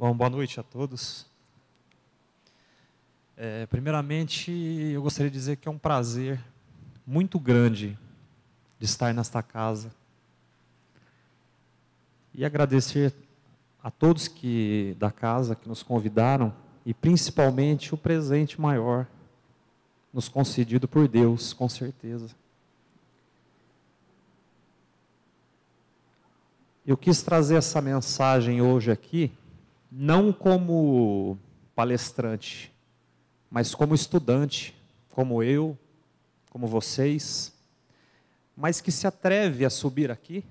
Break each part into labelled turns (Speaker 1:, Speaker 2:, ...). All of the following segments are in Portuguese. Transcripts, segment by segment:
Speaker 1: Bom, boa noite a todos. É, primeiramente, eu gostaria de dizer que é um prazer muito grande de estar nesta casa e agradecer a todos que da casa que nos convidaram e principalmente o presente maior nos concedido por Deus, com certeza. Eu quis trazer essa mensagem hoje aqui não como palestrante, mas como estudante, como eu, como vocês, mas que se atreve a subir aqui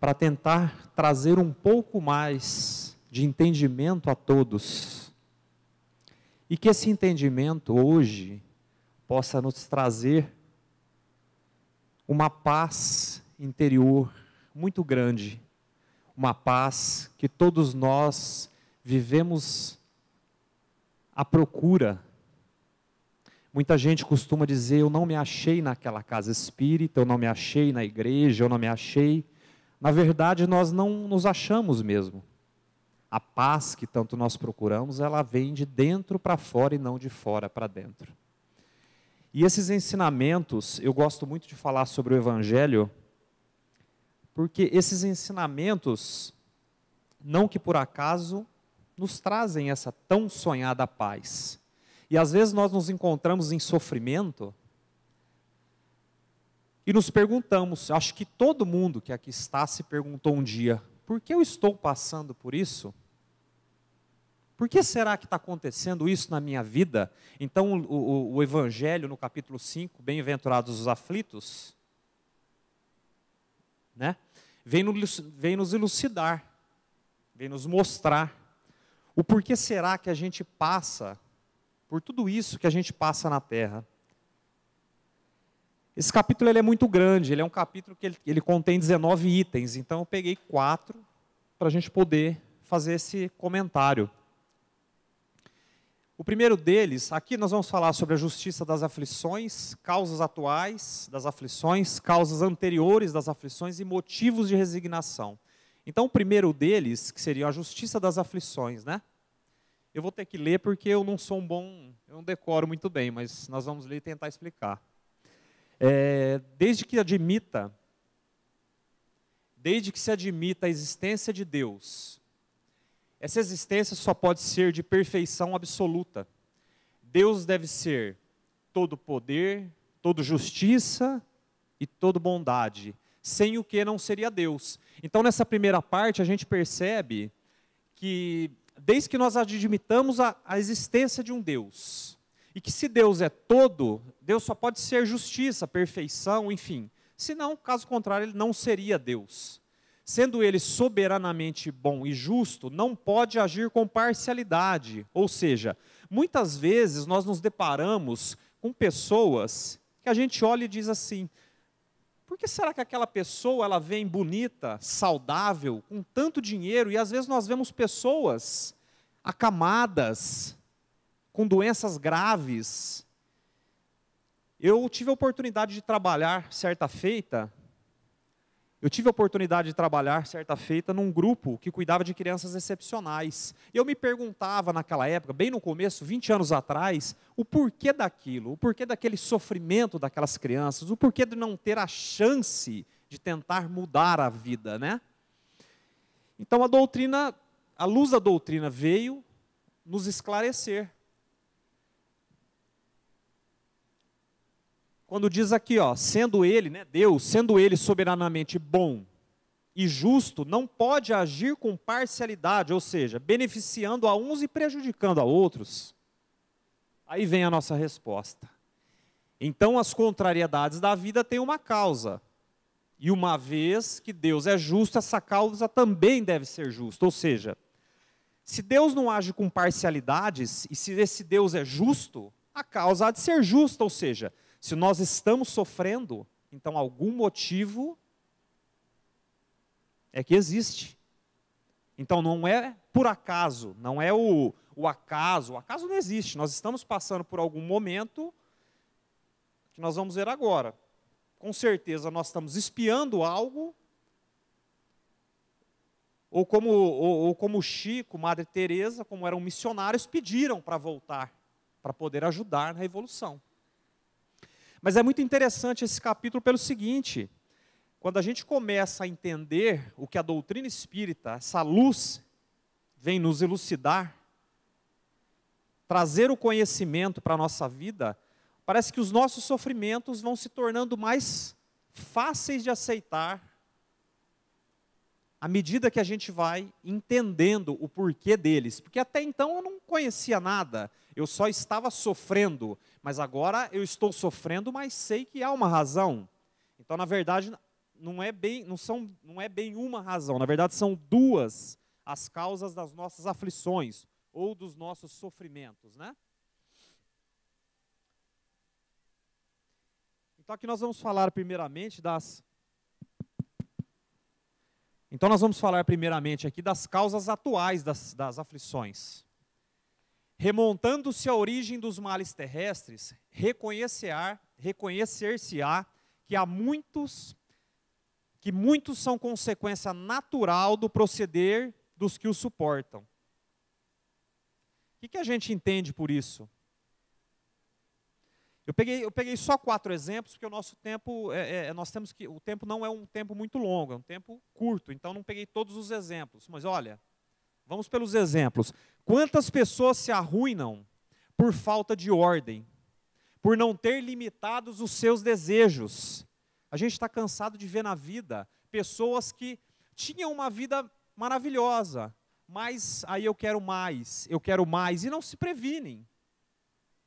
Speaker 1: para tentar trazer um pouco mais de entendimento a todos. E que esse entendimento hoje possa nos trazer uma paz interior muito grande uma paz que todos nós vivemos à procura. Muita gente costuma dizer: Eu não me achei naquela casa espírita, eu não me achei na igreja, eu não me achei. Na verdade, nós não nos achamos mesmo. A paz que tanto nós procuramos, ela vem de dentro para fora e não de fora para dentro. E esses ensinamentos, eu gosto muito de falar sobre o Evangelho, porque esses ensinamentos, não que por acaso, nos trazem essa tão sonhada paz. E às vezes nós nos encontramos em sofrimento e nos perguntamos, acho que todo mundo que aqui está se perguntou um dia: por que eu estou passando por isso? Por que será que está acontecendo isso na minha vida? Então, o, o, o Evangelho, no capítulo 5, Bem-aventurados os aflitos, né? Vem nos, vem nos elucidar, vem nos mostrar o porquê será que a gente passa por tudo isso que a gente passa na terra. Esse capítulo ele é muito grande, ele é um capítulo que ele, ele contém 19 itens, então eu peguei quatro para a gente poder fazer esse comentário. O primeiro deles, aqui nós vamos falar sobre a justiça das aflições, causas atuais das aflições, causas anteriores das aflições e motivos de resignação. Então, o primeiro deles, que seria a justiça das aflições, né? Eu vou ter que ler porque eu não sou um bom, eu não decoro muito bem, mas nós vamos ler e tentar explicar. É, desde que admita, desde que se admita a existência de Deus essa existência só pode ser de perfeição absoluta. Deus deve ser todo poder, todo justiça e todo bondade, sem o que não seria Deus. Então, nessa primeira parte, a gente percebe que, desde que nós admitamos a, a existência de um Deus, e que se Deus é todo, Deus só pode ser justiça, perfeição, enfim. Senão, caso contrário, ele não seria Deus. Sendo ele soberanamente bom e justo, não pode agir com parcialidade. Ou seja, muitas vezes nós nos deparamos com pessoas que a gente olha e diz assim: por que será que aquela pessoa ela vem bonita, saudável, com tanto dinheiro e às vezes nós vemos pessoas acamadas, com doenças graves? Eu tive a oportunidade de trabalhar certa feita eu tive a oportunidade de trabalhar, certa feita, num grupo que cuidava de crianças excepcionais. Eu me perguntava naquela época, bem no começo, 20 anos atrás, o porquê daquilo, o porquê daquele sofrimento daquelas crianças, o porquê de não ter a chance de tentar mudar a vida, né? Então a doutrina, a luz da doutrina veio nos esclarecer. Quando diz aqui, ó, sendo ele, né, Deus, sendo ele soberanamente bom e justo, não pode agir com parcialidade, ou seja, beneficiando a uns e prejudicando a outros. Aí vem a nossa resposta. Então, as contrariedades da vida têm uma causa. E uma vez que Deus é justo, essa causa também deve ser justa. Ou seja, se Deus não age com parcialidades, e se esse Deus é justo, a causa há de ser justa. Ou seja, se nós estamos sofrendo, então algum motivo é que existe. Então não é por acaso, não é o, o acaso. O acaso não existe. Nós estamos passando por algum momento que nós vamos ver agora. Com certeza nós estamos espiando algo. Ou como, ou, ou como Chico, Madre Teresa, como eram missionários, pediram para voltar, para poder ajudar na revolução. Mas é muito interessante esse capítulo pelo seguinte: quando a gente começa a entender o que a doutrina espírita, essa luz, vem nos elucidar, trazer o conhecimento para a nossa vida, parece que os nossos sofrimentos vão se tornando mais fáceis de aceitar, à medida que a gente vai entendendo o porquê deles. Porque até então eu não conhecia nada, eu só estava sofrendo, mas agora eu estou sofrendo, mas sei que há uma razão. Então, na verdade, não é bem, não são, não é bem uma razão, na verdade são duas as causas das nossas aflições ou dos nossos sofrimentos, né? Então aqui nós vamos falar primeiramente das então, nós vamos falar primeiramente aqui das causas atuais das, das aflições. Remontando-se à origem dos males terrestres, reconhecer-se-á que há muitos, que muitos são consequência natural do proceder dos que o suportam. O que, que a gente entende por isso? Eu peguei, eu peguei só quatro exemplos, porque o nosso tempo, é, é, é, nós temos que, o tempo não é um tempo muito longo, é um tempo curto, então não peguei todos os exemplos. Mas olha, vamos pelos exemplos. Quantas pessoas se arruinam por falta de ordem, por não ter limitados os seus desejos? A gente está cansado de ver na vida pessoas que tinham uma vida maravilhosa, mas aí eu quero mais, eu quero mais, e não se previnem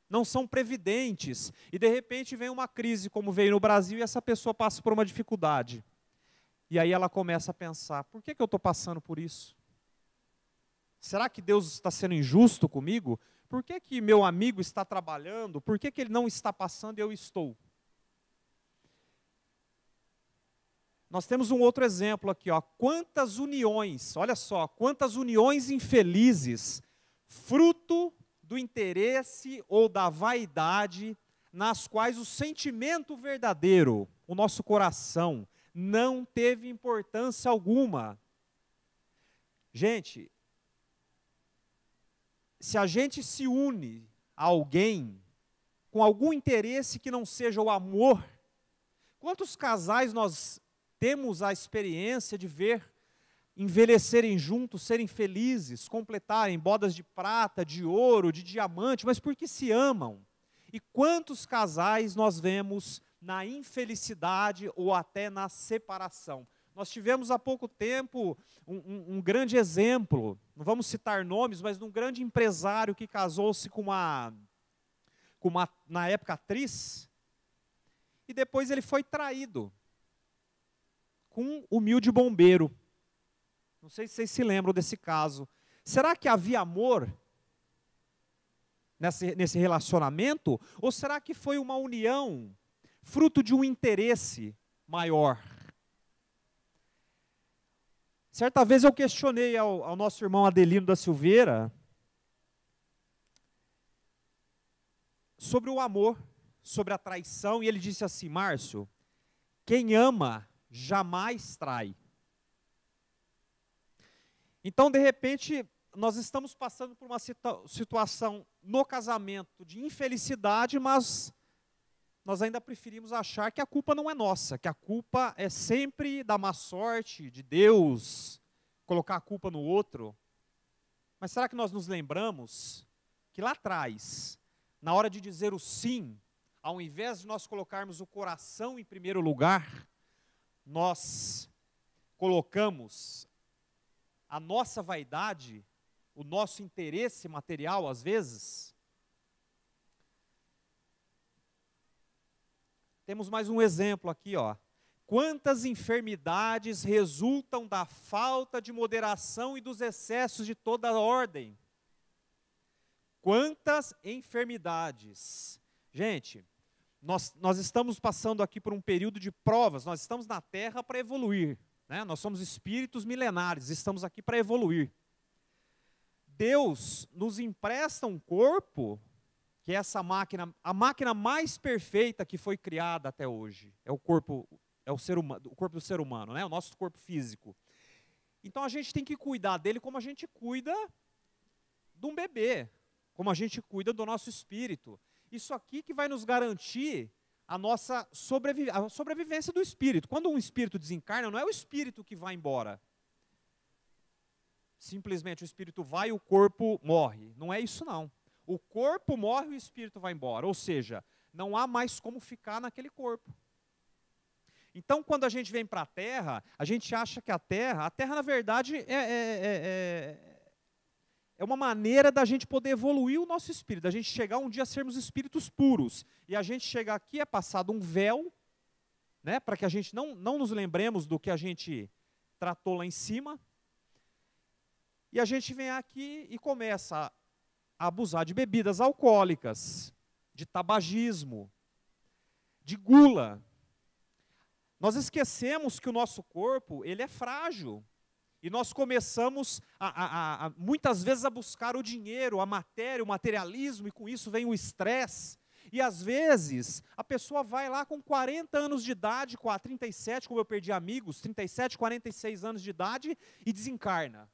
Speaker 1: não são previdentes. E de repente vem uma crise, como veio no Brasil, e essa pessoa passa por uma dificuldade. E aí ela começa a pensar: por que, que eu estou passando por isso? Será que Deus está sendo injusto comigo? Por que, que meu amigo está trabalhando? Por que, que ele não está passando e eu estou? Nós temos um outro exemplo aqui, ó. Quantas uniões, olha só, quantas uniões infelizes, fruto do interesse ou da vaidade, nas quais o sentimento verdadeiro, o nosso coração, não teve importância alguma. Gente, se a gente se une a alguém com algum interesse que não seja o amor, quantos casais nós temos a experiência de ver envelhecerem juntos, serem felizes, completarem bodas de prata, de ouro, de diamante, mas porque se amam. E quantos casais nós vemos na infelicidade ou até na separação? Nós tivemos há pouco tempo um, um, um grande exemplo, não vamos citar nomes, mas de um grande empresário que casou-se com uma, com uma, na época, atriz, e depois ele foi traído com um humilde bombeiro. Não sei se vocês se lembram desse caso. Será que havia amor nesse, nesse relacionamento? Ou será que foi uma união, fruto de um interesse maior? Certa vez eu questionei ao, ao nosso irmão Adelino da Silveira sobre o amor, sobre a traição, e ele disse assim: Márcio, quem ama jamais trai. Então, de repente, nós estamos passando por uma situa situação no casamento de infelicidade, mas nós ainda preferimos achar que a culpa não é nossa, que a culpa é sempre da má sorte, de Deus, colocar a culpa no outro. Mas será que nós nos lembramos que lá atrás, na hora de dizer o sim, ao invés de nós colocarmos o coração em primeiro lugar, nós colocamos a nossa vaidade, o nosso interesse material, às vezes. Temos mais um exemplo aqui, ó. Quantas enfermidades resultam da falta de moderação e dos excessos de toda a ordem? Quantas enfermidades? Gente, nós, nós estamos passando aqui por um período de provas, nós estamos na Terra para evoluir. Né? Nós somos espíritos milenares, estamos aqui para evoluir. Deus nos empresta um corpo que é essa máquina, a máquina mais perfeita que foi criada até hoje, é o corpo, é o ser humano, o corpo do ser humano, né? O nosso corpo físico. Então a gente tem que cuidar dele como a gente cuida de um bebê, como a gente cuida do nosso espírito. Isso aqui que vai nos garantir a nossa sobrevi a sobrevivência do espírito. Quando um espírito desencarna, não é o espírito que vai embora. Simplesmente o espírito vai e o corpo morre. Não é isso, não. O corpo morre e o espírito vai embora. Ou seja, não há mais como ficar naquele corpo. Então, quando a gente vem para a Terra, a gente acha que a Terra, a Terra na verdade é, é, é, é é uma maneira da gente poder evoluir o nosso espírito, da gente chegar um dia a sermos espíritos puros. E a gente chegar aqui é passado um véu, né, para que a gente não, não nos lembremos do que a gente tratou lá em cima. E a gente vem aqui e começa a abusar de bebidas alcoólicas, de tabagismo, de gula. Nós esquecemos que o nosso corpo, ele é frágil. E nós começamos, a, a, a, muitas vezes, a buscar o dinheiro, a matéria, o materialismo, e com isso vem o estresse. E às vezes, a pessoa vai lá com 40 anos de idade, com a 37, como eu perdi amigos, 37, 46 anos de idade, e desencarna.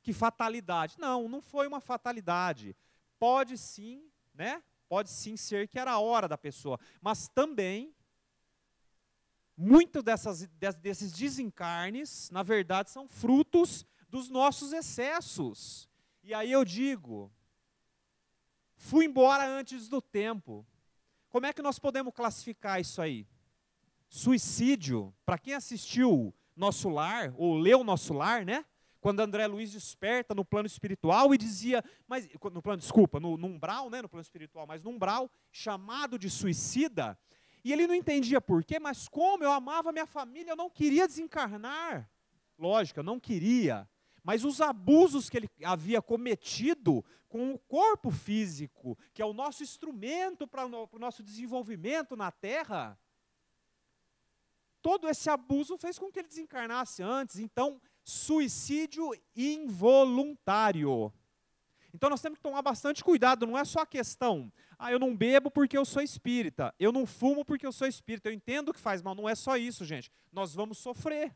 Speaker 1: Que fatalidade. Não, não foi uma fatalidade. Pode sim, né? Pode sim ser que era a hora da pessoa, mas também Muitos desses desencarnes, na verdade, são frutos dos nossos excessos. E aí eu digo, fui embora antes do tempo. Como é que nós podemos classificar isso aí? Suicídio, para quem assistiu Nosso Lar, ou leu Nosso Lar, né? Quando André Luiz desperta no plano espiritual e dizia, mas no plano, desculpa, no, no umbral, né? No plano espiritual, mas no umbral, chamado de suicida, e ele não entendia por quê, mas como eu amava minha família, eu não queria desencarnar. Lógico, eu não queria. Mas os abusos que ele havia cometido com o corpo físico, que é o nosso instrumento para o nosso desenvolvimento na Terra, todo esse abuso fez com que ele desencarnasse antes. Então, suicídio involuntário. Então nós temos que tomar bastante cuidado, não é só a questão, ah, eu não bebo porque eu sou espírita, eu não fumo porque eu sou espírita, eu entendo que faz mal, não é só isso, gente. Nós vamos sofrer.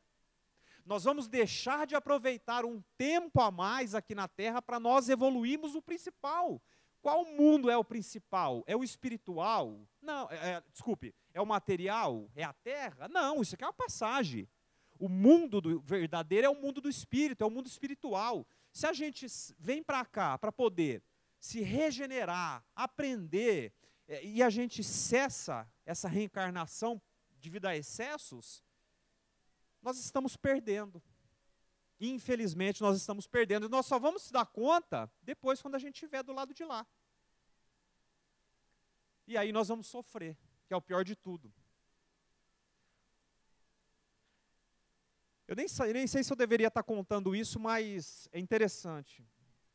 Speaker 1: Nós vamos deixar de aproveitar um tempo a mais aqui na terra para nós evoluirmos o principal. Qual mundo é o principal? É o espiritual? Não, é, é desculpe, é o material? É a terra? Não, isso aqui é uma passagem. O mundo verdadeiro é o mundo do espírito, é o mundo espiritual. Se a gente vem para cá para poder se regenerar, aprender, é, e a gente cessa essa reencarnação devido a excessos, nós estamos perdendo. Infelizmente, nós estamos perdendo. E nós só vamos se dar conta depois quando a gente estiver do lado de lá. E aí nós vamos sofrer, que é o pior de tudo. Eu nem sei, nem sei se eu deveria estar contando isso, mas é interessante.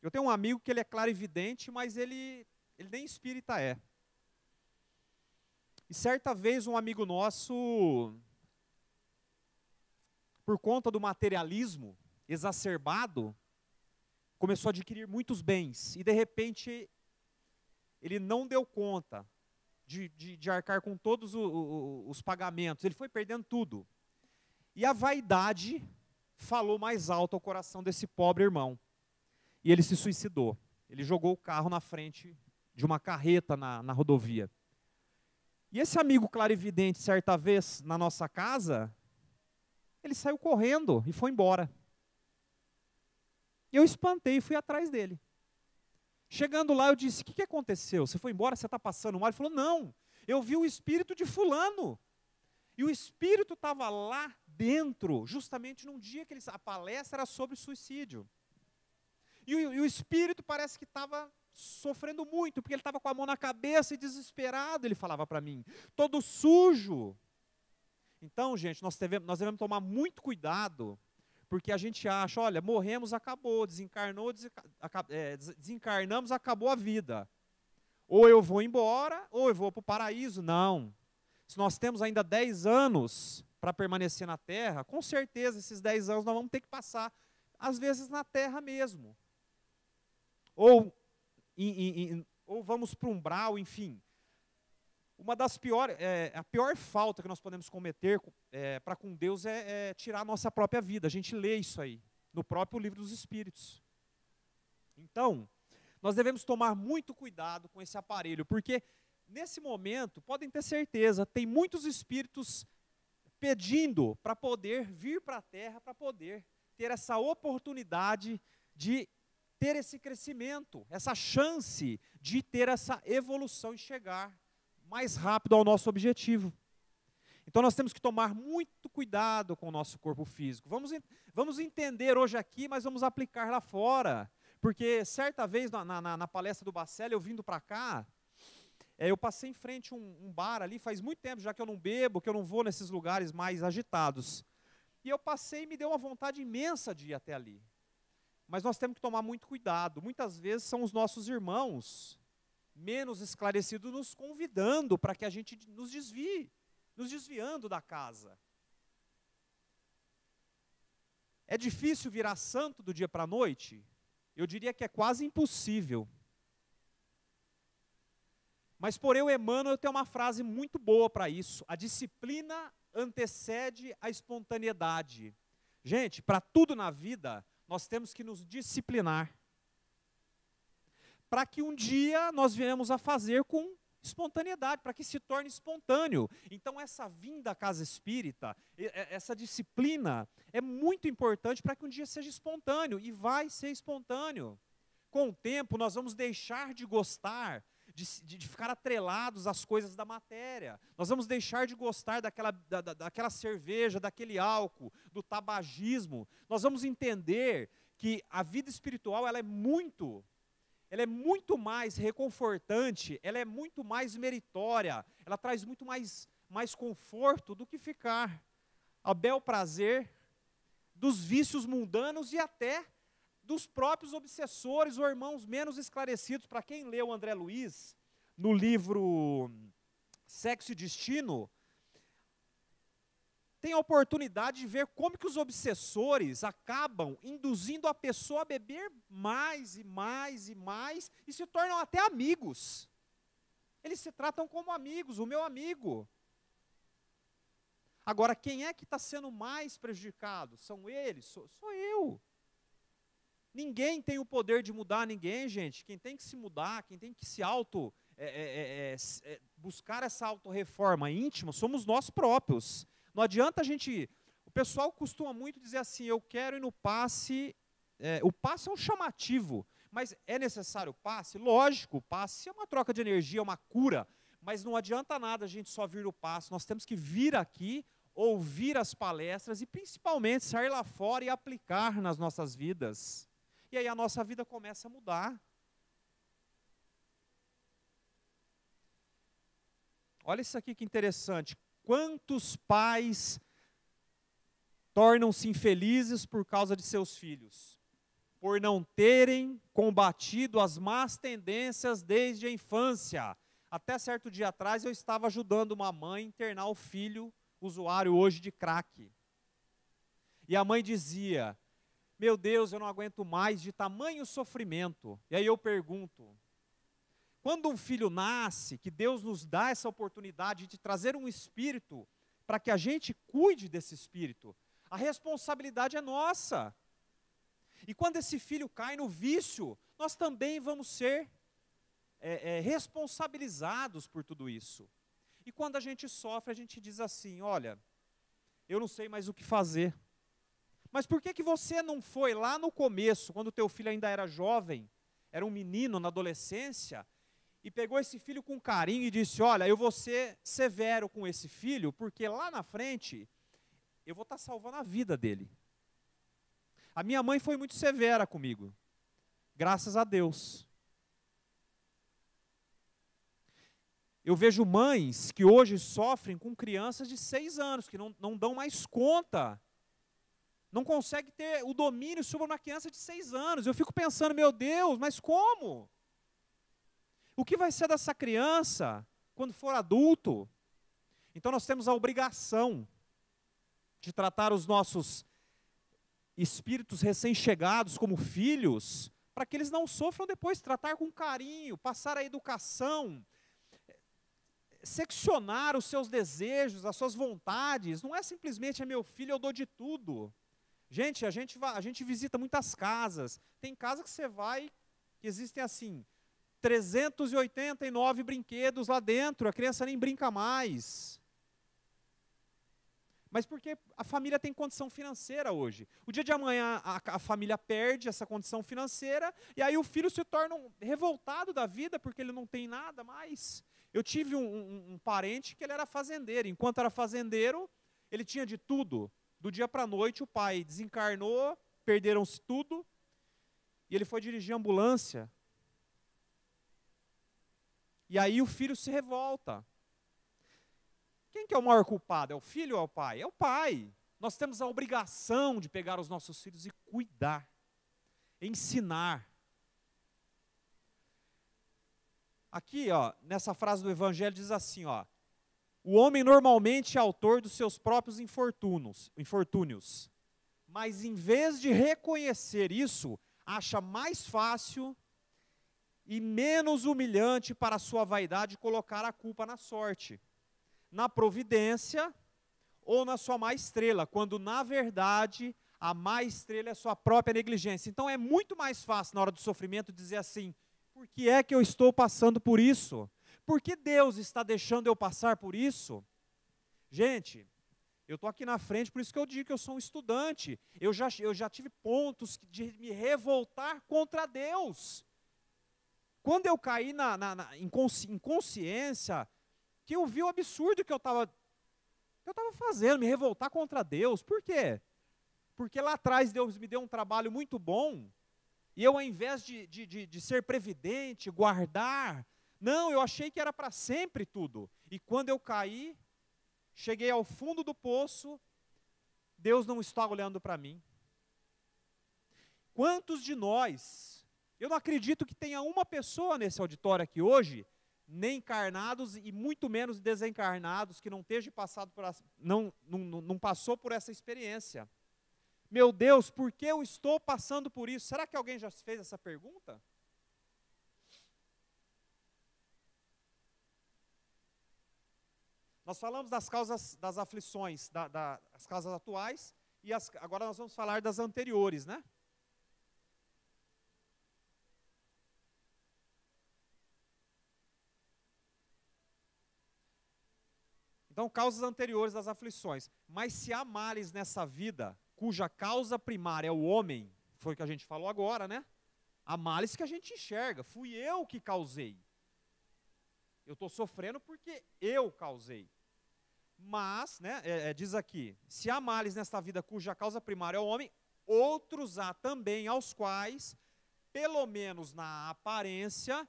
Speaker 1: Eu tenho um amigo que ele é clarividente, mas ele, ele nem espírita é. E certa vez um amigo nosso, por conta do materialismo exacerbado, começou a adquirir muitos bens. E de repente ele não deu conta de, de, de arcar com todos o, o, os pagamentos. Ele foi perdendo tudo. E a vaidade falou mais alto ao coração desse pobre irmão. E ele se suicidou. Ele jogou o carro na frente de uma carreta na, na rodovia. E esse amigo clarividente, certa vez, na nossa casa, ele saiu correndo e foi embora. Eu espantei e fui atrás dele. Chegando lá, eu disse: O que, que aconteceu? Você foi embora? Você está passando mal? Ele falou: Não, eu vi o espírito de Fulano. E o espírito estava lá dentro, justamente num dia que eles, a palestra era sobre suicídio. E o, e o espírito parece que estava sofrendo muito, porque ele estava com a mão na cabeça e desesperado, ele falava para mim, todo sujo. Então, gente, nós devemos, nós devemos tomar muito cuidado, porque a gente acha, olha, morremos, acabou, desencarnou, desenca, é, desencarnamos, acabou a vida. Ou eu vou embora, ou eu vou para o paraíso. Não. Se nós temos ainda 10 anos, para permanecer na terra, com certeza esses 10 anos nós vamos ter que passar, às vezes, na terra mesmo. Ou, em, em, ou vamos para um brau, enfim. Uma das piores, é, a pior falta que nós podemos cometer é, para com Deus é, é tirar a nossa própria vida. A gente lê isso aí no próprio livro dos Espíritos. Então, nós devemos tomar muito cuidado com esse aparelho, porque nesse momento, podem ter certeza, tem muitos espíritos pedindo para poder vir para a terra, para poder ter essa oportunidade de ter esse crescimento, essa chance de ter essa evolução e chegar mais rápido ao nosso objetivo. Então nós temos que tomar muito cuidado com o nosso corpo físico. Vamos, vamos entender hoje aqui, mas vamos aplicar lá fora. Porque certa vez na, na, na palestra do Bacelli, eu vindo para cá, é, eu passei em frente a um, um bar ali, faz muito tempo já que eu não bebo, que eu não vou nesses lugares mais agitados. E eu passei e me deu uma vontade imensa de ir até ali. Mas nós temos que tomar muito cuidado. Muitas vezes são os nossos irmãos menos esclarecidos nos convidando para que a gente nos desvie, nos desviando da casa. É difícil virar santo do dia para a noite? Eu diria que é quase impossível. Mas, porém, o Emmanuel tem uma frase muito boa para isso. A disciplina antecede a espontaneidade. Gente, para tudo na vida, nós temos que nos disciplinar. Para que um dia nós venhamos a fazer com espontaneidade, para que se torne espontâneo. Então, essa vinda à casa espírita, essa disciplina, é muito importante para que um dia seja espontâneo, e vai ser espontâneo. Com o tempo, nós vamos deixar de gostar de, de, de, ficar atrelados às coisas da matéria. Nós vamos deixar de gostar daquela, da, daquela cerveja, daquele álcool, do tabagismo. Nós vamos entender que a vida espiritual ela é muito, ela é muito mais reconfortante, ela é muito mais meritória, ela traz muito mais, mais conforto do que ficar a bel prazer dos vícios mundanos e até dos próprios obsessores ou irmãos menos esclarecidos. Para quem leu André Luiz, no livro Sexo e Destino, tem a oportunidade de ver como que os obsessores acabam induzindo a pessoa a beber mais e mais e mais e se tornam até amigos. Eles se tratam como amigos, o meu amigo. Agora, quem é que está sendo mais prejudicado? São eles? Sou, sou eu. Ninguém tem o poder de mudar ninguém, gente. Quem tem que se mudar, quem tem que se auto é, é, é, buscar essa autorreforma íntima, somos nós próprios. Não adianta a gente. O pessoal costuma muito dizer assim: eu quero ir no passe. o passe é um chamativo, mas é necessário o passe? Lógico, o passe é uma troca de energia, é uma cura. Mas não adianta nada a gente só vir no passe. Nós temos que vir aqui, ouvir as palestras e principalmente sair lá fora e aplicar nas nossas vidas e aí a nossa vida começa a mudar. Olha isso aqui que interessante. Quantos pais tornam-se infelizes por causa de seus filhos? Por não terem combatido as más tendências desde a infância. Até certo dia atrás eu estava ajudando uma mãe a internar o filho usuário hoje de crack. E a mãe dizia: meu Deus, eu não aguento mais de tamanho sofrimento. E aí eu pergunto: quando um filho nasce, que Deus nos dá essa oportunidade de trazer um espírito para que a gente cuide desse espírito, a responsabilidade é nossa. E quando esse filho cai no vício, nós também vamos ser é, é, responsabilizados por tudo isso. E quando a gente sofre, a gente diz assim: olha, eu não sei mais o que fazer. Mas por que, que você não foi lá no começo, quando teu filho ainda era jovem, era um menino na adolescência, e pegou esse filho com carinho e disse: Olha, eu vou ser severo com esse filho, porque lá na frente eu vou estar tá salvando a vida dele. A minha mãe foi muito severa comigo, graças a Deus. Eu vejo mães que hoje sofrem com crianças de seis anos, que não, não dão mais conta não consegue ter o domínio sobre uma criança de seis anos. Eu fico pensando, meu Deus, mas como? O que vai ser dessa criança quando for adulto? Então nós temos a obrigação de tratar os nossos espíritos recém-chegados como filhos, para que eles não sofram depois, tratar com carinho, passar a educação, seccionar os seus desejos, as suas vontades, não é simplesmente é meu filho, eu dou de tudo. Gente, a gente, a gente visita muitas casas. Tem casa que você vai, que existem assim, 389 brinquedos lá dentro, a criança nem brinca mais. Mas porque a família tem condição financeira hoje. O dia de amanhã a, a família perde essa condição financeira e aí o filho se torna um revoltado da vida porque ele não tem nada mais. Eu tive um, um, um parente que ele era fazendeiro. Enquanto era fazendeiro, ele tinha de tudo do dia para a noite, o pai desencarnou, perderam-se tudo, e ele foi dirigir a ambulância. E aí o filho se revolta. Quem que é o maior culpado? É o filho ou é o pai? É o pai. Nós temos a obrigação de pegar os nossos filhos e cuidar, ensinar. Aqui, ó, nessa frase do evangelho diz assim, ó: o homem normalmente é autor dos seus próprios infortúnios, infortúnios. Mas em vez de reconhecer isso, acha mais fácil e menos humilhante para sua vaidade colocar a culpa na sorte, na providência ou na sua má estrela, quando na verdade a má estrela é sua própria negligência. Então é muito mais fácil na hora do sofrimento dizer assim: por que é que eu estou passando por isso? Por que Deus está deixando eu passar por isso? Gente, eu estou aqui na frente, por isso que eu digo que eu sou um estudante. Eu já, eu já tive pontos de me revoltar contra Deus. Quando eu caí na, na, na inconsciência, que eu vi o absurdo que eu estava eu estava fazendo, me revoltar contra Deus. Por quê? Porque lá atrás Deus me deu um trabalho muito bom, e eu, ao invés de, de, de, de ser previdente, guardar, não, eu achei que era para sempre tudo. E quando eu caí, cheguei ao fundo do poço, Deus não está olhando para mim. Quantos de nós, eu não acredito que tenha uma pessoa nesse auditório aqui hoje, nem encarnados e muito menos desencarnados, que não esteja passado por, não, não, não passou por essa experiência. Meu Deus, por que eu estou passando por isso? Será que alguém já fez essa pergunta? Nós falamos das causas das aflições, da, da, as causas atuais, e as, agora nós vamos falar das anteriores, né? Então, causas anteriores das aflições. Mas se há males nessa vida, cuja causa primária é o homem, foi o que a gente falou agora, né? Há males que a gente enxerga. Fui eu que causei. Eu estou sofrendo porque eu causei. Mas, né, é, é, diz aqui: se há males nesta vida cuja causa primária é o homem, outros há também aos quais, pelo menos na aparência,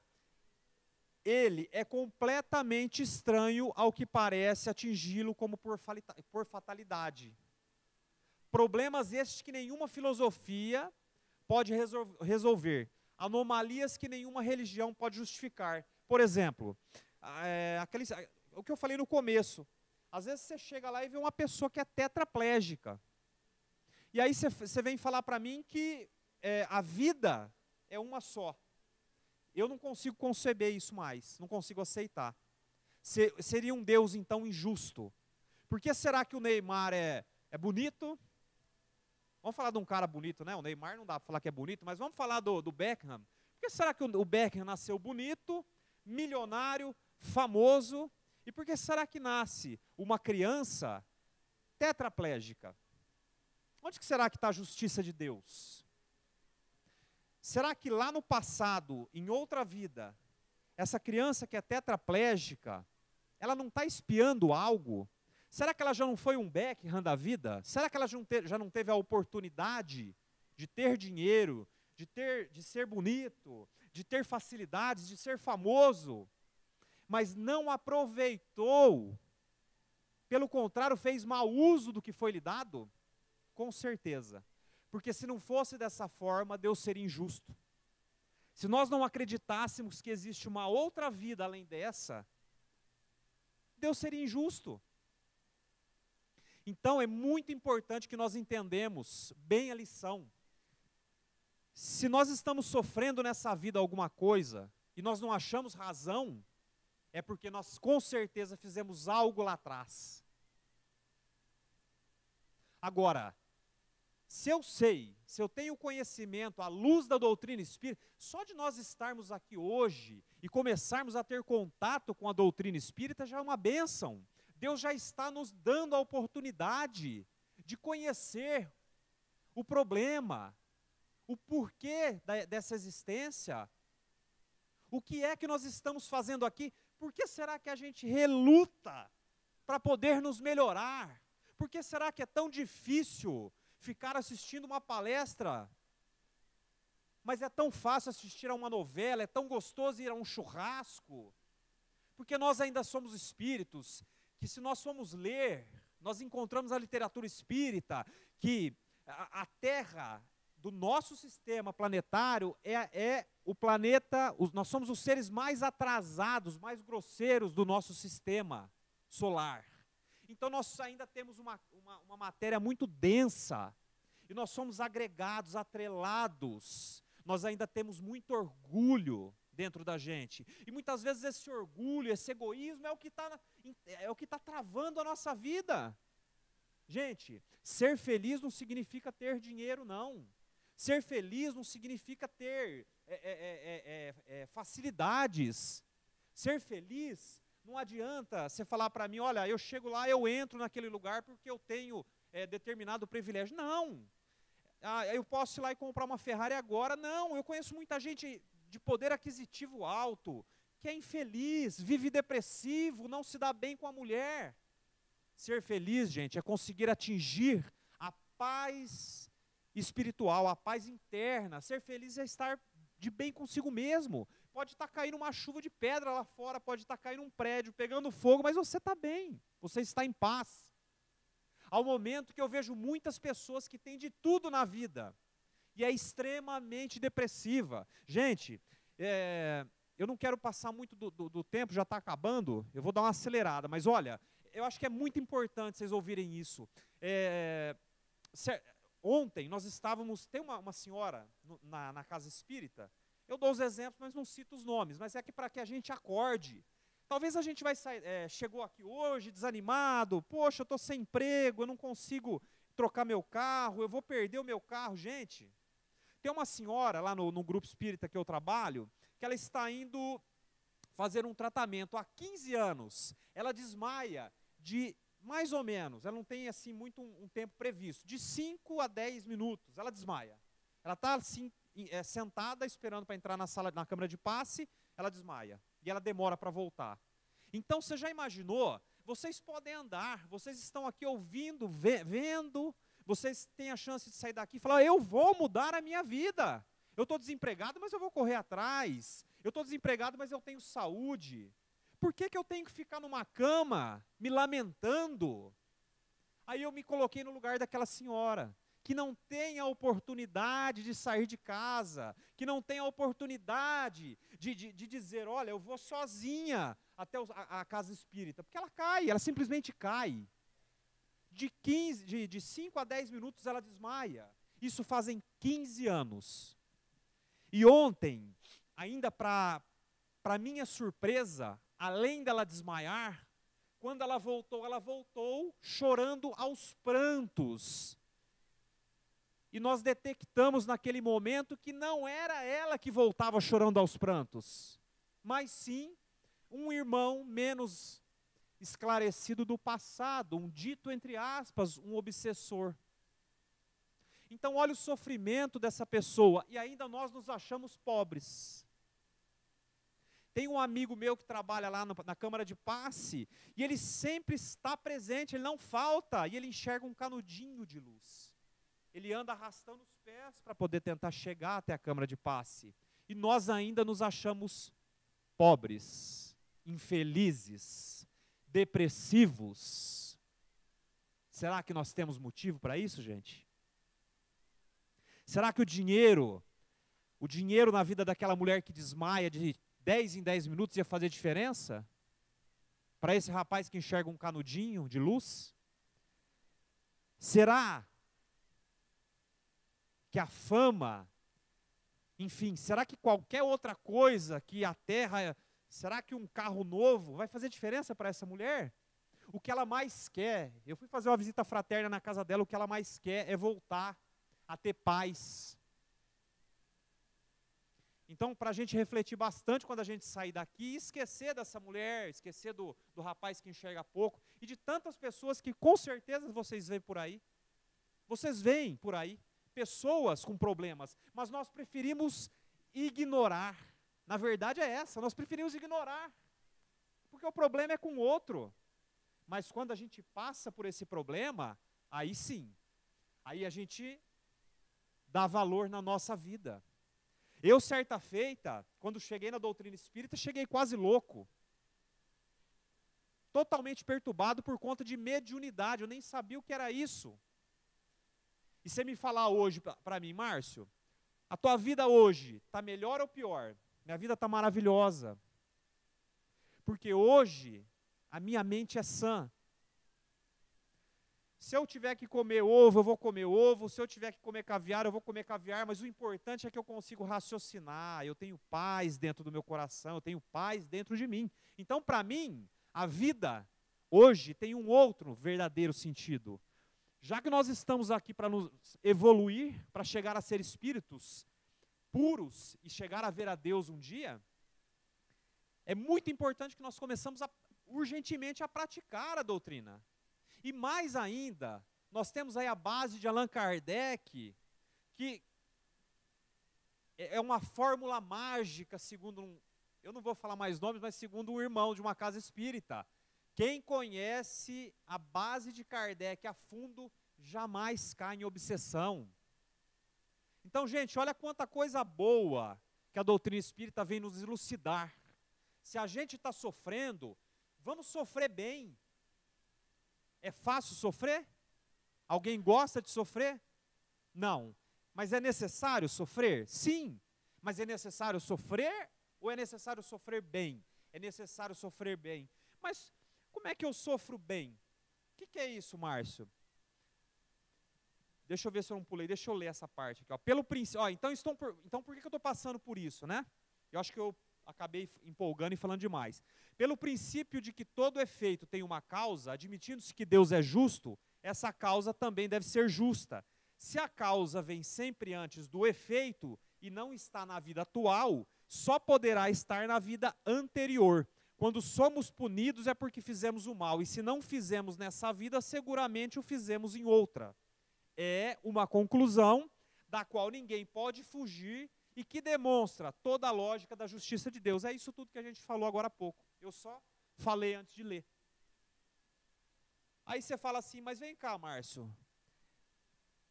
Speaker 1: ele é completamente estranho ao que parece atingi-lo como por, por fatalidade. Problemas estes que nenhuma filosofia pode resol resolver, anomalias que nenhuma religião pode justificar. Por exemplo, é, aquele, o que eu falei no começo, às vezes você chega lá e vê uma pessoa que é tetraplégica. E aí você, você vem falar para mim que é, a vida é uma só. Eu não consigo conceber isso mais, não consigo aceitar. Se, seria um Deus então injusto. Por que será que o Neymar é, é bonito? Vamos falar de um cara bonito, né? O Neymar não dá para falar que é bonito, mas vamos falar do, do Beckham. Por que será que o, o Beckham nasceu bonito, milionário, famoso, e por que será que nasce uma criança tetraplégica? Onde que será que está a justiça de Deus? Será que lá no passado, em outra vida, essa criança que é tetraplégica, ela não está espiando algo? Será que ela já não foi um Beckham da vida? Será que ela já não teve a oportunidade de ter dinheiro, de, ter, de ser bonito, de ter facilidades, de ser famoso? mas não aproveitou, pelo contrário, fez mau uso do que foi lhe dado? Com certeza. Porque se não fosse dessa forma, Deus seria injusto. Se nós não acreditássemos que existe uma outra vida além dessa, Deus seria injusto. Então é muito importante que nós entendemos bem a lição. Se nós estamos sofrendo nessa vida alguma coisa e nós não achamos razão, é porque nós com certeza fizemos algo lá atrás. Agora, se eu sei, se eu tenho conhecimento à luz da doutrina espírita, só de nós estarmos aqui hoje e começarmos a ter contato com a doutrina espírita já é uma bênção. Deus já está nos dando a oportunidade de conhecer o problema, o porquê da, dessa existência, o que é que nós estamos fazendo aqui por que será que a gente reluta para poder nos melhorar? Por que será que é tão difícil ficar assistindo uma palestra? Mas é tão fácil assistir a uma novela, é tão gostoso ir a um churrasco? Porque nós ainda somos espíritos, que se nós formos ler, nós encontramos a literatura espírita, que a, a terra do nosso sistema planetário é, é o planeta, os, nós somos os seres mais atrasados, mais grosseiros do nosso sistema solar. Então nós ainda temos uma, uma, uma matéria muito densa e nós somos agregados, atrelados. Nós ainda temos muito orgulho dentro da gente. E muitas vezes esse orgulho, esse egoísmo é o que está é o que tá travando a nossa vida. Gente, ser feliz não significa ter dinheiro, não. Ser feliz não significa ter é é, é, é, é, facilidades. Ser feliz não adianta você falar para mim, olha, eu chego lá, eu entro naquele lugar porque eu tenho determinado privilégio. Não. Ah, eu posso ir lá e comprar uma Ferrari agora. Não, eu conheço muita gente de poder aquisitivo alto, que é infeliz, vive depressivo, não se dá bem com a mulher. Ser feliz, gente, é conseguir atingir a paz espiritual, a paz interna. Ser feliz é estar de bem consigo mesmo. Pode estar tá caindo uma chuva de pedra lá fora, pode estar tá caindo um prédio, pegando fogo, mas você está bem, você está em paz. Há um momento que eu vejo muitas pessoas que têm de tudo na vida e é extremamente depressiva. Gente, é, eu não quero passar muito do, do, do tempo, já está acabando, eu vou dar uma acelerada, mas olha, eu acho que é muito importante vocês ouvirem isso. É, Ontem nós estávamos, tem uma, uma senhora no, na, na casa espírita, eu dou os exemplos, mas não cito os nomes, mas é que para que a gente acorde. Talvez a gente vai sair, é, chegou aqui hoje desanimado, poxa, eu estou sem emprego, eu não consigo trocar meu carro, eu vou perder o meu carro, gente. Tem uma senhora lá no, no grupo espírita que eu trabalho, que ela está indo fazer um tratamento há 15 anos. Ela desmaia de mais ou menos, ela não tem assim muito um, um tempo previsto, de 5 a 10 minutos, ela desmaia. Ela está assim, é, sentada esperando para entrar na sala, na câmara de passe, ela desmaia e ela demora para voltar. Então você já imaginou? Vocês podem andar, vocês estão aqui ouvindo, ve vendo, vocês têm a chance de sair daqui e falar: eu vou mudar a minha vida. Eu estou desempregado, mas eu vou correr atrás. Eu estou desempregado, mas eu tenho saúde por que, que eu tenho que ficar numa cama me lamentando? Aí eu me coloquei no lugar daquela senhora que não tem a oportunidade de sair de casa, que não tem a oportunidade de, de, de dizer, olha, eu vou sozinha até a, a, casa espírita, porque ela cai, ela simplesmente cai. De, 15, de, de 5 a 10 minutos ela desmaia. Isso fazem 15 anos. E ontem, ainda para minha surpresa, além dela desmaiar, quando ela voltou, ela voltou chorando aos prantos. E nós detectamos naquele momento que não era ela que voltava chorando aos prantos, mas sim um irmão menos esclarecido do passado, um dito entre aspas, um obsessor. Então, olha o sofrimento dessa pessoa, e ainda nós nos achamos pobres. Tem um amigo meu que trabalha lá no, na Câmara de Passe e ele sempre está presente, ele não falta, e ele enxerga um canudinho de luz. Ele anda arrastando os pés para poder tentar chegar até a Câmara de Passe. E nós ainda nos achamos pobres, infelizes, depressivos. Será que nós temos motivo para isso, gente? Será que o dinheiro, o dinheiro na vida daquela mulher que desmaia de 10 em 10 minutos ia fazer diferença? Para esse rapaz que enxerga um canudinho de luz? Será que a fama, enfim, será que qualquer outra coisa que a terra, será que um carro novo vai fazer diferença para essa mulher? O que ela mais quer, eu fui fazer uma visita fraterna na casa dela, o que ela mais quer é voltar a ter paz, então, para a gente refletir bastante quando a gente sair daqui esquecer dessa mulher, esquecer do, do rapaz que enxerga pouco e de tantas pessoas que com certeza vocês veem por aí. Vocês veem por aí pessoas com problemas, mas nós preferimos ignorar. Na verdade é essa, nós preferimos ignorar. Porque o problema é com o outro. Mas quando a gente passa por esse problema, aí sim. Aí a gente dá valor na nossa vida. Eu, certa feita, quando cheguei na doutrina espírita, cheguei quase louco. Totalmente perturbado por conta de mediunidade, eu nem sabia o que era isso. E você me falar hoje para mim, Márcio, a tua vida hoje está melhor ou pior? Minha vida está maravilhosa. Porque hoje a minha mente é sã. Se eu tiver que comer ovo, eu vou comer ovo. Se eu tiver que comer caviar, eu vou comer caviar. Mas o importante é que eu consigo raciocinar. Eu tenho paz dentro do meu coração. Eu tenho paz dentro de mim. Então, para mim, a vida hoje tem um outro verdadeiro sentido. Já que nós estamos aqui para nos evoluir, para chegar a ser espíritos puros e chegar a ver a Deus um dia, é muito importante que nós começamos a, urgentemente a praticar a doutrina. E mais ainda, nós temos aí a base de Allan Kardec, que é, é uma fórmula mágica, segundo um, eu não vou falar mais nomes, mas segundo um irmão de uma casa espírita. Quem conhece a base de Kardec a fundo jamais cai em obsessão. Então, gente, olha quanta coisa boa que a doutrina espírita vem nos elucidar. Se a gente está sofrendo, vamos sofrer bem. É fácil sofrer? Alguém gosta de sofrer? Não. Mas é necessário sofrer? Sim. Mas é necessário sofrer ou é necessário sofrer bem? É necessário sofrer bem. Mas como é que eu sofro bem? O que, que, é isso, Márcio? Deixa eu ver se eu não pulei. Deixa eu ler essa parte aqui. Ó. Pelo princípio. Então, estou por, então, por que, que eu estou passando por isso, né? Eu acho que eu acabei empolgando e falando demais. Pelo princípio de que todo efeito tem uma causa, admitindo-se que Deus é justo, essa causa também deve ser justa. Se a causa vem sempre antes do efeito e não está na vida atual, só poderá estar na vida anterior. Quando somos punidos é porque fizemos o mal, e se não fizemos nessa vida, seguramente o fizemos em outra. É uma conclusão da qual ninguém pode fugir e que demonstra toda a lógica da justiça de Deus. É isso tudo que a gente falou agora há pouco. Eu só falei antes de ler. Aí você fala assim, mas vem cá, Márcio.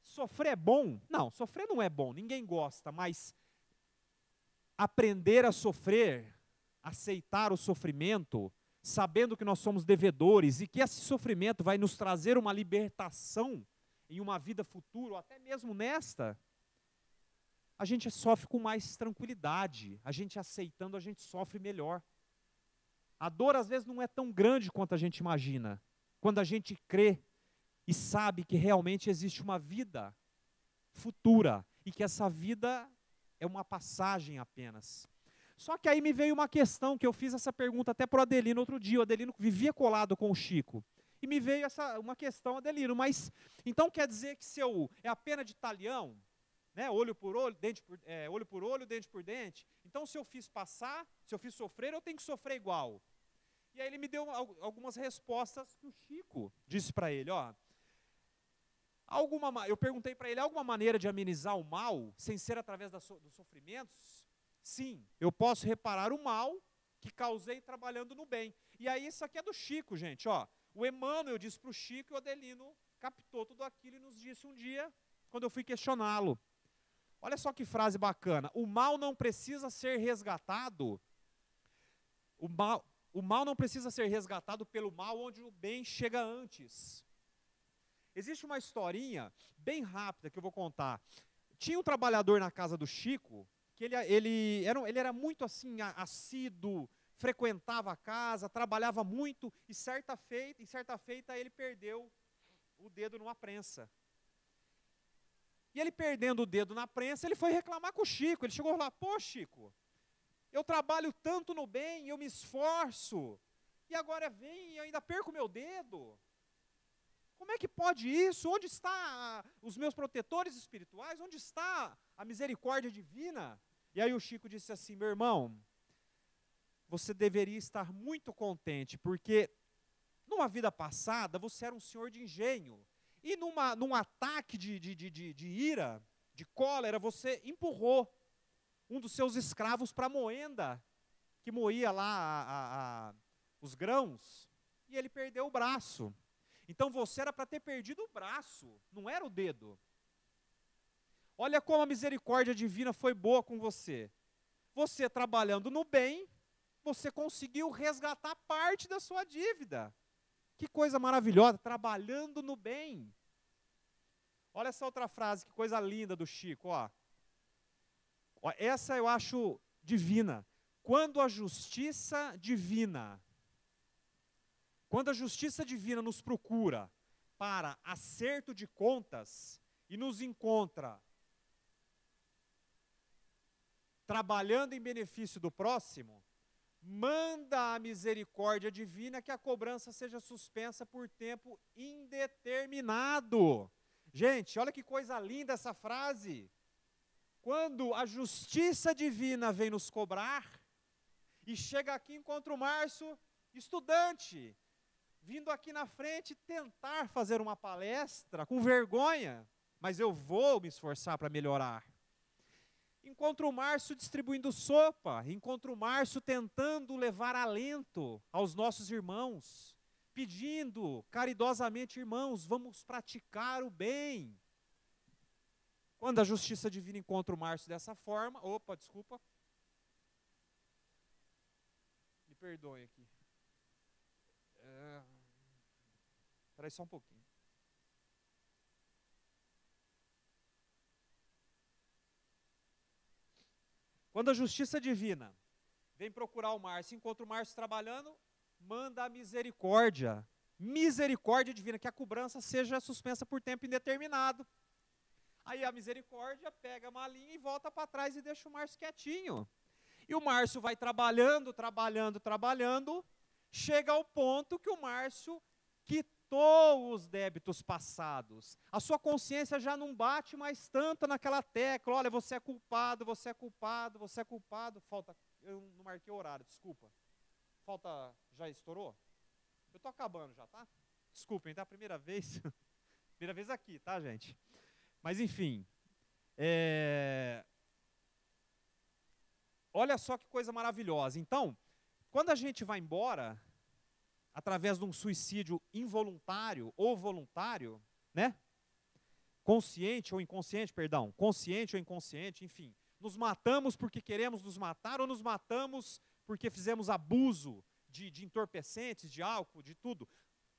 Speaker 1: Sofrer é bom? Não, sofrer não é bom, ninguém gosta, mas aprender a sofrer, aceitar o sofrimento, sabendo que nós somos devedores e que esse sofrimento vai nos trazer uma libertação em uma vida futura, ou até mesmo nesta, a gente sofre com mais tranquilidade. A gente aceitando, a gente sofre melhor. A dor às vezes não é tão grande quanto a gente imagina. Quando a gente crê e sabe que realmente existe uma vida futura e que essa vida é uma passagem apenas. Só que aí me veio uma questão que eu fiz essa pergunta até para o Adelino outro dia. O Adelino vivia colado com o Chico. E me veio essa uma questão, Adelino, mas então quer dizer que se eu é a pena de talião? né? olho por olho, dente por, é, olho por olho, dente por dente. Então, se eu fiz passar, se eu fiz sofrer, eu tenho que sofrer igual. E aí ele me deu algumas respostas que o Chico disse para ele, ó. Alguma, eu perguntei para ele alguma maneira de amenizar o mal sem ser através da so, dos sofrimentos. Sim, eu posso reparar o mal que causei trabalhando no bem. E aí isso aqui é do Chico, gente, ó. O Emmanuel disse para o Chico e o Adelino captou tudo aquilo e nos disse um dia quando eu fui questioná-lo. Olha só que frase bacana. O mal não precisa ser resgatado. O mal, o mal não precisa ser resgatado pelo mal onde o bem chega antes. Existe uma historinha bem rápida que eu vou contar. Tinha um trabalhador na casa do Chico, que ele, ele, era, ele era muito assim, assíduo, frequentava a casa, trabalhava muito, e certa feita, e certa feita ele perdeu o dedo numa prensa. E ele perdendo o dedo na prensa, ele foi reclamar com o Chico. Ele chegou lá, pô, Chico, eu trabalho tanto no bem, eu me esforço, e agora vem e ainda perco meu dedo. Como é que pode isso? Onde está ah, os meus protetores espirituais? Onde está a misericórdia divina? E aí o Chico disse assim: meu irmão, você deveria estar muito contente, porque numa vida passada você era um senhor de engenho. E numa, num ataque de, de, de, de ira, de cólera, você empurrou um dos seus escravos para a moenda, que moía lá a, a, a, os grãos, e ele perdeu o braço. Então você era para ter perdido o braço, não era o dedo. Olha como a misericórdia divina foi boa com você. Você trabalhando no bem, você conseguiu resgatar parte da sua dívida. Que coisa maravilhosa, trabalhando no bem. Olha essa outra frase, que coisa linda do Chico, ó. ó essa eu acho divina. Quando a justiça divina, quando a justiça divina nos procura para acerto de contas e nos encontra trabalhando em benefício do próximo, manda a misericórdia divina que a cobrança seja suspensa por tempo indeterminado. Gente, olha que coisa linda essa frase. Quando a justiça divina vem nos cobrar e chega aqui encontra o Março, estudante, vindo aqui na frente tentar fazer uma palestra com vergonha, mas eu vou me esforçar para melhorar. Encontro o Márcio distribuindo sopa, encontro o Márcio tentando levar alento aos nossos irmãos, pedindo caridosamente, irmãos, vamos praticar o bem. Quando a justiça divina encontra o Márcio dessa forma, opa, desculpa. Me perdoem aqui. É... aí só um pouquinho. Quando a justiça divina vem procurar o Márcio, encontra o Márcio trabalhando, manda a misericórdia, misericórdia divina, que a cobrança seja suspensa por tempo indeterminado. Aí a misericórdia pega a malinha e volta para trás e deixa o Márcio quietinho. E o Márcio vai trabalhando, trabalhando, trabalhando, chega ao ponto que o Márcio, que quitou os débitos passados. A sua consciência já não bate mais tanto naquela tecla: olha, você é culpado, você é culpado, você é culpado. Falta. Eu não marquei o horário, desculpa. Falta. Já estourou? Eu estou acabando já, tá? Desculpem, a tá? Primeira vez. Primeira vez aqui, tá, gente? Mas enfim. É... Olha só que coisa maravilhosa. Então, quando a gente vai embora, através de um suicídio involuntário ou voluntário, né? Consciente ou inconsciente, perdão, consciente ou inconsciente, enfim. Nos matamos porque queremos nos matar ou nos matamos porque fizemos abuso de, de entorpecentes, de álcool, de tudo.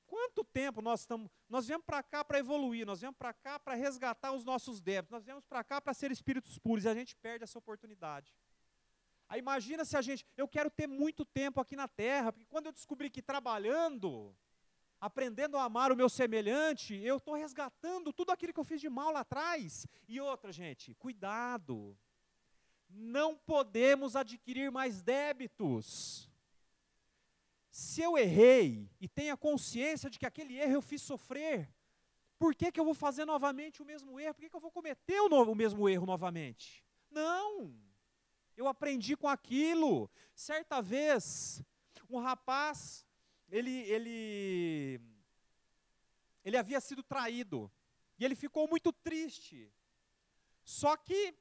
Speaker 1: Quanto tempo nós estamos. Nós viemos para cá para evoluir, nós viemos para cá para resgatar os nossos débitos, nós viemos para cá para ser espíritos puros e a gente perde essa oportunidade. Aí imagina se a gente, eu quero ter muito tempo aqui na terra, porque quando eu descobri que trabalhando, aprendendo a amar o meu semelhante, eu estou resgatando tudo aquilo que eu fiz de mal lá atrás. E outra, gente, cuidado. Não podemos adquirir mais débitos. Se eu errei e tenha consciência de que aquele erro eu fiz sofrer, por que, que eu vou fazer novamente o mesmo erro? Por que, que eu vou cometer o, novo o mesmo erro novamente? Não! Eu aprendi com aquilo. Certa vez, um rapaz, ele, ele, ele havia sido traído e ele ficou muito triste. Só que,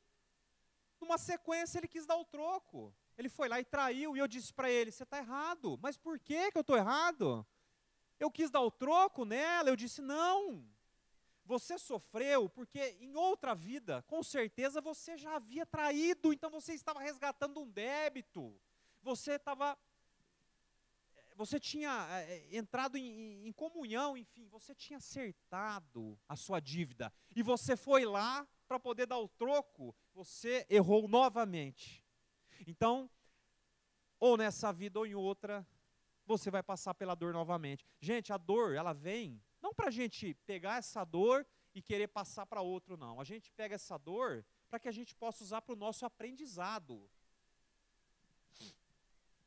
Speaker 1: numa sequência, ele quis dar o troco. Ele foi lá e traiu, e eu disse para ele: Você está errado. Mas por que, que eu estou errado? Eu quis dar o troco nela. Eu disse: Não, você sofreu porque em outra vida, com certeza, você já havia traído, então você estava resgatando um débito. Você estava. Eh, você tinha é, entrado em, em comunhão, enfim, você tinha acertado a sua dívida. E você foi lá para poder dar o troco, você errou novamente. Então, ou nessa vida ou em outra, você vai passar pela dor novamente. Gente, a dor, ela vem não para a gente pegar essa dor e querer passar para outro, não. A gente pega essa dor para que a gente possa usar para o nosso aprendizado.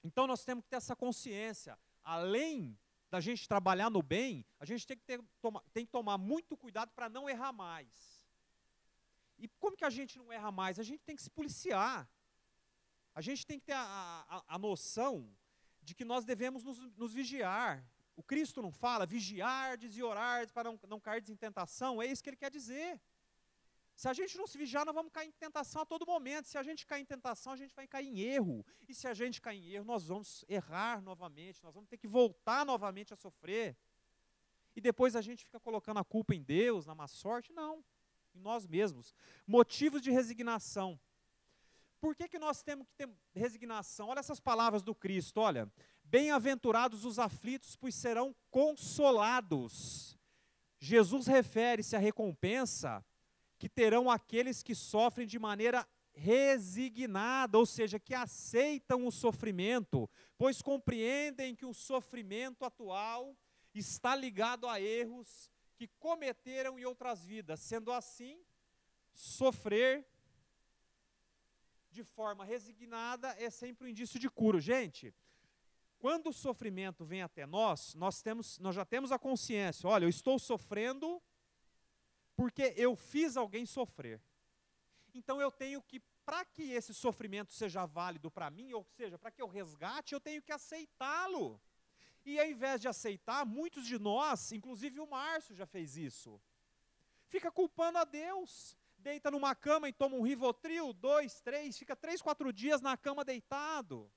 Speaker 1: Então nós temos que ter essa consciência. Além da gente trabalhar no bem, a gente tem que, ter, toma, tem que tomar muito cuidado para não errar mais. E como que a gente não erra mais? A gente tem que se policiar. A gente tem que ter a, a, a noção de que nós devemos nos, nos vigiar, o Cristo não fala vigiardes e orardes para não, não cairdes em tentação, é isso que ele quer dizer. Se a gente não se vigiar, nós vamos cair em tentação a todo momento. Se a gente cair em tentação, a gente vai cair em erro. E se a gente cair em erro, nós vamos errar novamente, nós vamos ter que voltar novamente a sofrer. E depois a gente fica colocando a culpa em Deus, na má sorte. Não, em nós mesmos. Motivos de resignação. Por que, que nós temos que ter resignação? Olha essas palavras do Cristo, olha. Bem-aventurados os aflitos, pois serão consolados. Jesus refere-se à recompensa que terão aqueles que sofrem de maneira resignada, ou seja, que aceitam o sofrimento, pois compreendem que o sofrimento atual está ligado a erros que cometeram em outras vidas. Sendo assim, sofrer de forma resignada é sempre um indício de cura. Gente, quando o sofrimento vem até nós, nós, temos, nós já temos a consciência: olha, eu estou sofrendo porque eu fiz alguém sofrer. Então eu tenho que, para que esse sofrimento seja válido para mim, ou seja, para que eu resgate, eu tenho que aceitá-lo. E ao invés de aceitar, muitos de nós, inclusive o Márcio já fez isso, fica culpando a Deus deita numa cama e toma um Rivotril, dois, três, fica três, quatro dias na cama deitado.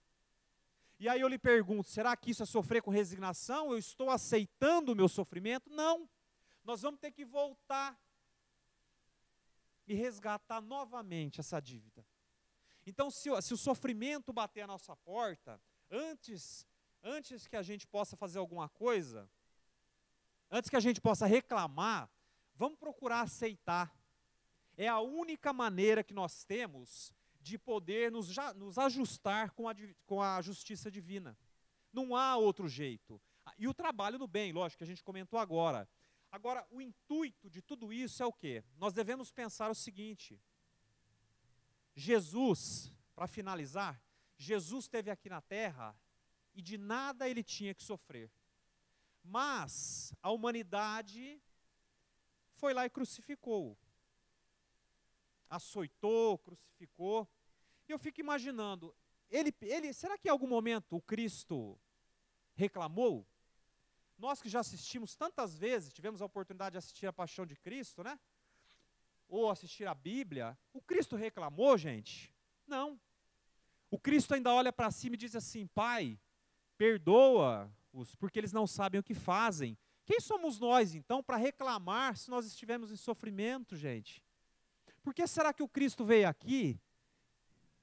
Speaker 1: E aí eu lhe pergunto: será que isso é sofrer com resignação? Eu estou aceitando o meu sofrimento? Não. Nós vamos ter que voltar e resgatar novamente essa dívida. Então, se, se o sofrimento bater a nossa porta, antes, antes que a gente possa fazer alguma coisa, antes que a gente possa reclamar, vamos procurar aceitar é a única maneira que nós temos de poder nos, nos ajustar com a, com a justiça divina. Não há outro jeito. Ah, e o trabalho do bem, lógico, que a gente comentou agora. Agora, o intuito de tudo isso é o quê? Nós devemos pensar o seguinte: Jesus, para finalizar, Jesus esteve aqui na terra e de nada ele tinha que sofrer. Mas a humanidade foi lá e crucificou. -o açoitou, crucificou. E eu fico imaginando, ele, ele, será que em algum momento o Cristo reclamou? Nós que já assistimos tantas vezes, tivemos a oportunidade de assistir a Paixão de Cristo, né? Ou assistir a Bíblia, o Cristo reclamou, gente? Não. O Cristo ainda olha para cima e diz assim: Pai, perdoa-os, porque eles não sabem o que fazem. Quem somos nós, então, para reclamar se nós estivermos em sofrimento, gente? Por que será que o Cristo veio aqui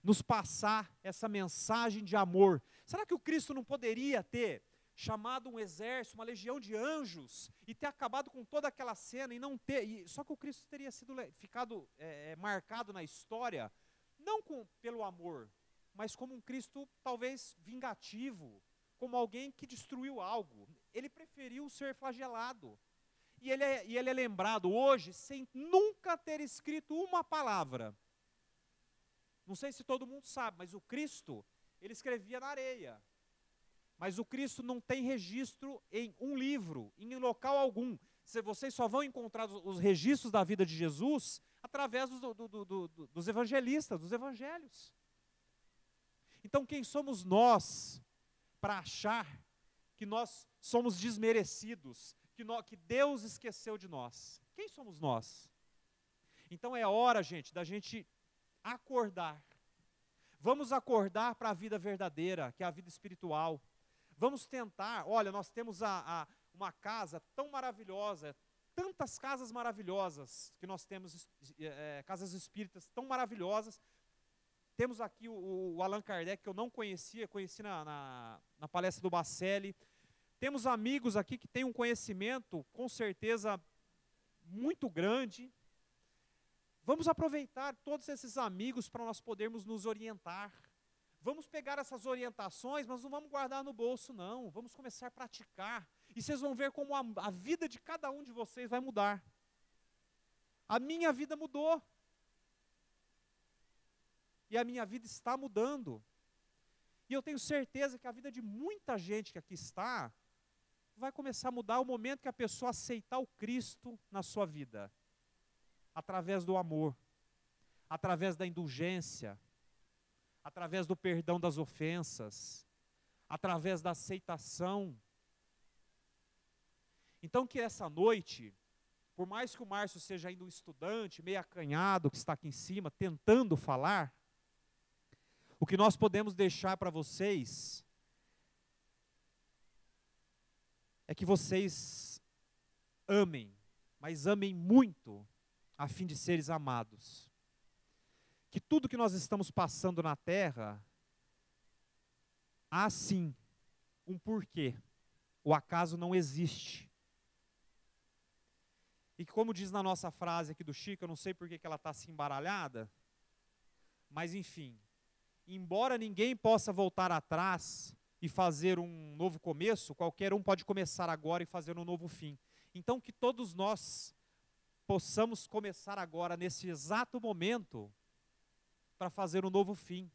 Speaker 1: nos passar essa mensagem de amor? Será que o Cristo não poderia ter chamado um exército, uma legião de anjos e ter acabado com toda aquela cena e não ter? E, só que o Cristo teria sido ficado é, é, marcado na história não com, pelo amor, mas como um Cristo talvez vingativo, como alguém que destruiu algo. Ele preferiu ser flagelado. E ele, é, e ele é lembrado hoje sem nunca ter escrito uma palavra. Não sei se todo mundo sabe, mas o Cristo, ele escrevia na areia. Mas o Cristo não tem registro em um livro, em local algum. Se vocês só vão encontrar os registros da vida de Jesus através do, do, do, dos evangelistas, dos evangelhos. Então, quem somos nós para achar que nós somos desmerecidos, que, que Deus esqueceu de nós. Quem somos nós? Então é hora, gente, da gente acordar. Vamos acordar para a vida verdadeira, que é a vida espiritual. Vamos tentar. Olha, nós temos a, a, uma casa tão maravilhosa, tantas casas maravilhosas que nós temos, é, casas espíritas tão maravilhosas. Temos aqui o, o, Allan Kardec, que eu não conhecia, conheci na, na, na palestra do Bacelli. Temos amigos aqui que têm um conhecimento, com certeza, muito grande. Vamos aproveitar todos esses amigos para nós podermos nos orientar. Vamos pegar essas orientações, mas não vamos guardar no bolso, não. Vamos começar a praticar. E vocês vão ver como a, a vida de cada um de vocês vai mudar. A minha vida mudou. E a minha vida está mudando. E eu tenho certeza que a vida de muita gente que aqui está vai começar a mudar o momento que a pessoa aceitar o Cristo na sua vida, através do amor, através da indulgência, através do perdão das ofensas, através da aceitação. Então, que essa noite, por mais que o Márcio seja ainda um estudante, meio acanhado, que está aqui em cima, tentando falar, o que nós podemos deixar para vocês é que vocês amem, mas amem muito a fim de seres amados. Que tudo que nós estamos passando na terra há sim um porquê. O acaso não existe. E como diz na nossa frase aqui do Chico, eu não sei por que ela está assim embaralhada, mas enfim, embora ninguém possa voltar atrás, e fazer um novo começo, qualquer um pode começar agora e fazer um novo fim. Então, que todos nós possamos começar agora, nesse exato momento, para fazer um novo fim.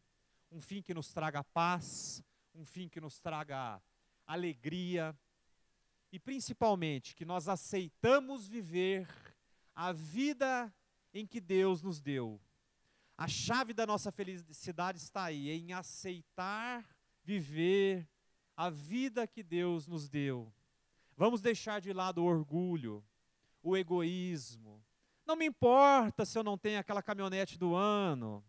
Speaker 1: Um fim que nos traga paz, um fim que nos traga alegria e principalmente que nós aceitamos viver a vida em que Deus nos deu. A chave da nossa felicidade está aí, em aceitar viver a vida que Deus nos deu. Vamos deixar de lado o orgulho, o egoísmo. Não me importa se eu não tenho aquela caminhonete do ano.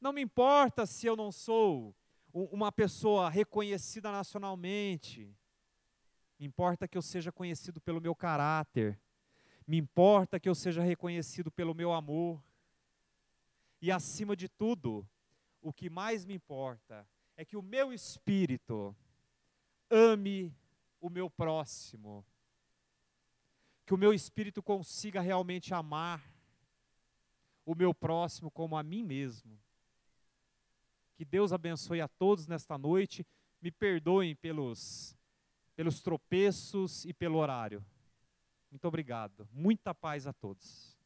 Speaker 1: Não me importa se eu não sou uma pessoa reconhecida nacionalmente. Me importa que eu seja conhecido pelo meu caráter. Me importa que eu seja reconhecido pelo meu amor. E acima de tudo, o que mais me importa é que o meu espírito ame o meu próximo, que o meu espírito consiga realmente amar o meu próximo como a mim mesmo. Que Deus abençoe a todos nesta noite. Me perdoem pelos pelos tropeços e pelo horário. Muito obrigado. Muita paz a todos.